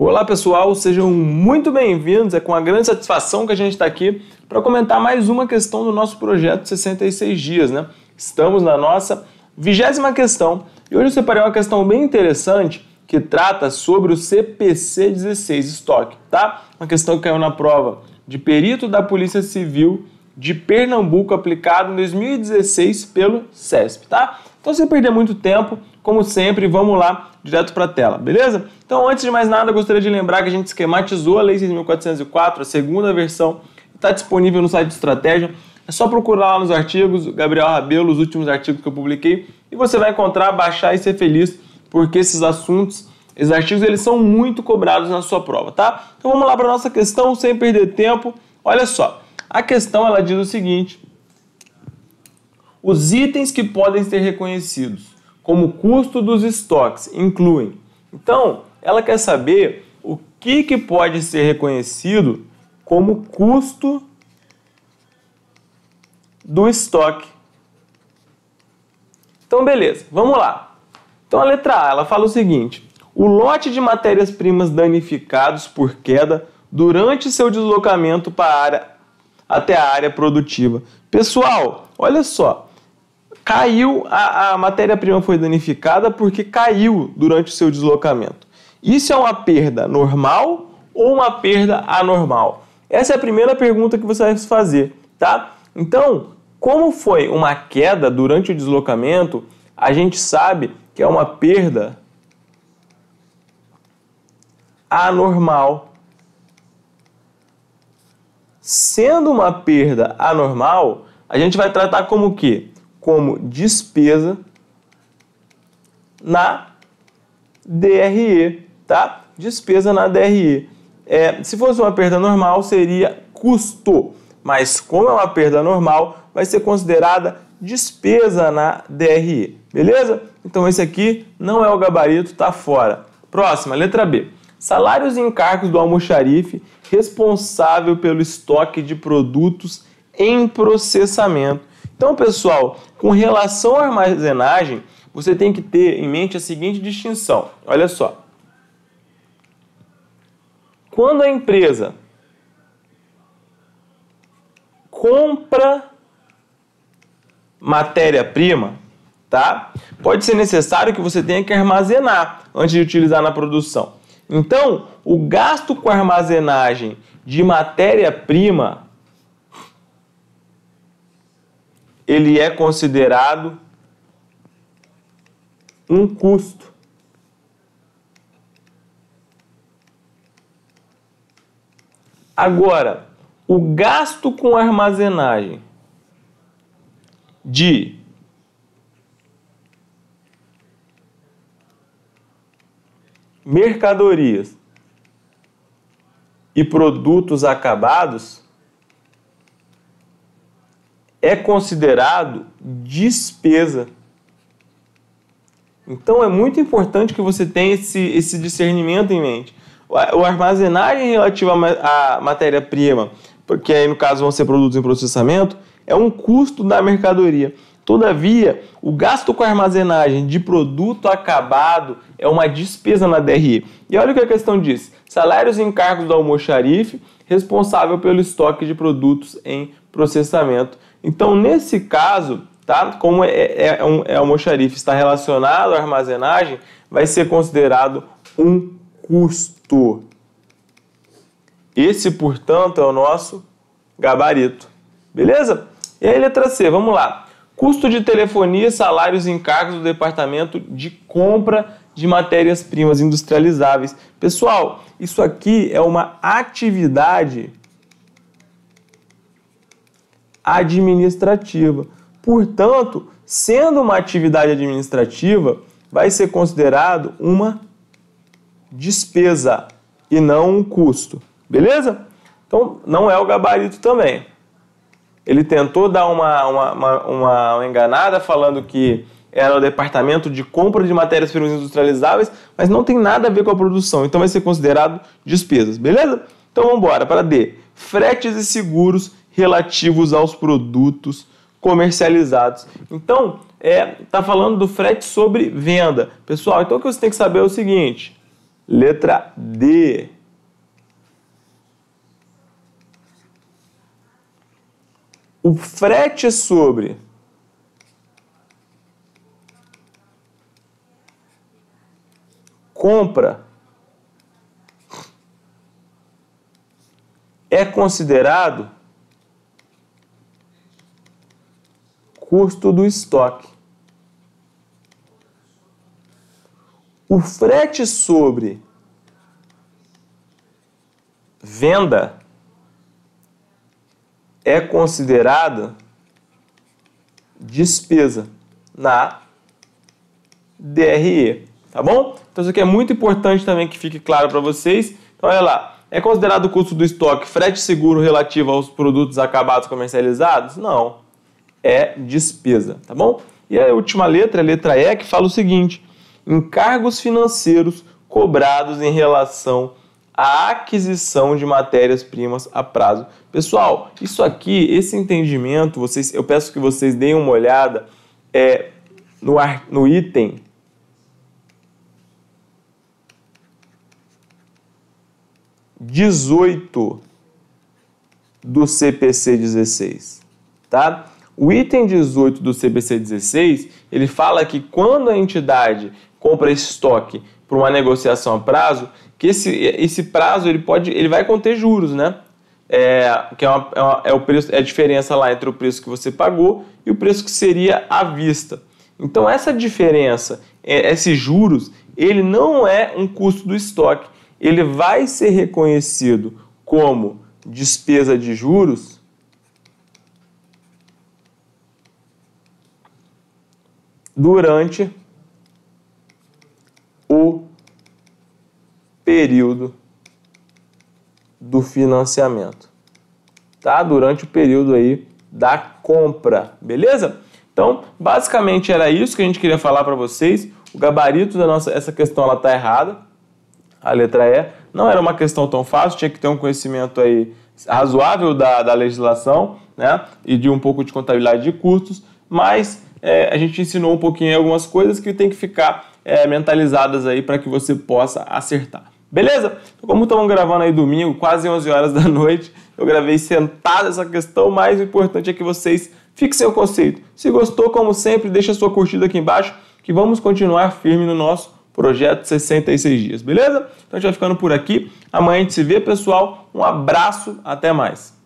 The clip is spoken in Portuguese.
Olá pessoal, sejam muito bem-vindos. É com a grande satisfação que a gente está aqui para comentar mais uma questão do nosso projeto 66 Dias, né? Estamos na nossa vigésima questão e hoje eu separei uma questão bem interessante que trata sobre o CPC 16 estoque, tá? Uma questão que caiu na prova de perito da Polícia Civil de Pernambuco aplicado em 2016 pelo CESP, tá? Então, sem perder muito tempo, como sempre, vamos lá direto para a tela, beleza? Então, antes de mais nada, gostaria de lembrar que a gente esquematizou a Lei 6.404, a segunda versão, está disponível no site do Estratégia. É só procurar lá nos artigos, Gabriel Rabelo, os últimos artigos que eu publiquei, e você vai encontrar, baixar e ser feliz, porque esses assuntos, esses artigos, eles são muito cobrados na sua prova, tá? Então vamos lá para nossa questão, sem perder tempo. Olha só, a questão ela diz o seguinte: os itens que podem ser reconhecidos como custo dos estoques incluem. Então, ela quer saber o que, que pode ser reconhecido como custo do estoque. Então, beleza, vamos lá. Então, a letra A ela fala o seguinte: o lote de matérias-primas danificados por queda durante seu deslocamento para a área, até a área produtiva. Pessoal, olha só, caiu, a, a matéria-prima foi danificada porque caiu durante o seu deslocamento. Isso é uma perda normal ou uma perda anormal? Essa é a primeira pergunta que você vai se fazer, tá? Então, como foi uma queda durante o deslocamento, a gente sabe que é uma perda anormal. Sendo uma perda anormal, a gente vai tratar como que? como despesa na DRE, tá? Despesa na DRE. É, se fosse uma perda normal, seria custo, mas como é uma perda normal, vai ser considerada despesa na DRE, beleza? Então esse aqui não é o gabarito, tá fora. Próxima, letra B. Salários e encargos do almoxarife responsável pelo estoque de produtos em processamento então, pessoal, com relação à armazenagem, você tem que ter em mente a seguinte distinção. Olha só. Quando a empresa compra matéria-prima, tá? Pode ser necessário que você tenha que armazenar antes de utilizar na produção. Então, o gasto com armazenagem de matéria-prima ele é considerado um custo. Agora, o gasto com armazenagem de mercadorias e produtos acabados é considerado despesa. Então é muito importante que você tenha esse, esse discernimento em mente. O armazenagem relativa à matéria-prima, porque aí no caso vão ser produtos em processamento, é um custo da mercadoria. Todavia, o gasto com armazenagem de produto acabado é uma despesa na DRE. E olha o que a questão diz: salários e encargos do almoxarife responsável pelo estoque de produtos em processamento então, nesse caso, tá? como é, é, é um, é almoxarife está relacionado à armazenagem, vai ser considerado um custo. Esse, portanto, é o nosso gabarito. Beleza? E aí, letra C, vamos lá. Custo de telefonia, salários e encargos do departamento de compra de matérias-primas industrializáveis. Pessoal, isso aqui é uma atividade administrativa. Portanto, sendo uma atividade administrativa, vai ser considerado uma despesa e não um custo, beleza? Então, não é o gabarito também. Ele tentou dar uma, uma, uma, uma enganada falando que era o departamento de compra de matérias-primas industrializáveis, mas não tem nada a ver com a produção, então vai ser considerado despesas, beleza? Então vamos embora para D. Fretes e seguros relativos aos produtos comercializados. Então, é, tá falando do frete sobre venda. Pessoal, então o que você tem que saber é o seguinte: letra D. O frete é sobre compra é considerado custo do estoque. O frete sobre venda é considerado despesa na DRE, tá bom? Então isso aqui é muito importante também que fique claro para vocês. Então olha lá, é considerado o custo do estoque frete seguro relativo aos produtos acabados comercializados? Não é despesa, tá bom? E a última letra, a letra E, que fala o seguinte: encargos financeiros cobrados em relação à aquisição de matérias-primas a prazo. Pessoal, isso aqui, esse entendimento, vocês, eu peço que vocês deem uma olhada é, no, ar, no item. dezoito do CPC 16, tá? O item 18 do CBC 16, ele fala que quando a entidade compra esse estoque para uma negociação a prazo, que esse, esse prazo ele pode, ele vai conter juros, né? É, que é, uma, é, uma, é, o preço, é a diferença lá entre o preço que você pagou e o preço que seria à vista. Então essa diferença, é, esses juros, ele não é um custo do estoque, ele vai ser reconhecido como despesa de juros durante o período do financiamento, tá? Durante o período aí da compra, beleza? Então, basicamente era isso que a gente queria falar para vocês. O gabarito da nossa essa questão ela tá errada. A letra E não era uma questão tão fácil, tinha que ter um conhecimento aí razoável da, da legislação, né? E de um pouco de contabilidade de custos, mas é, a gente ensinou um pouquinho algumas coisas que tem que ficar é, mentalizadas aí para que você possa acertar. Beleza? Então, como estamos gravando aí domingo, quase 11 horas da noite, eu gravei sentado essa questão, mas o importante é que vocês fixem o conceito. Se gostou, como sempre, deixa sua curtida aqui embaixo que vamos continuar firme no nosso projeto 66 dias, beleza? Então a gente vai ficando por aqui. Amanhã a gente se vê, pessoal. Um abraço, até mais.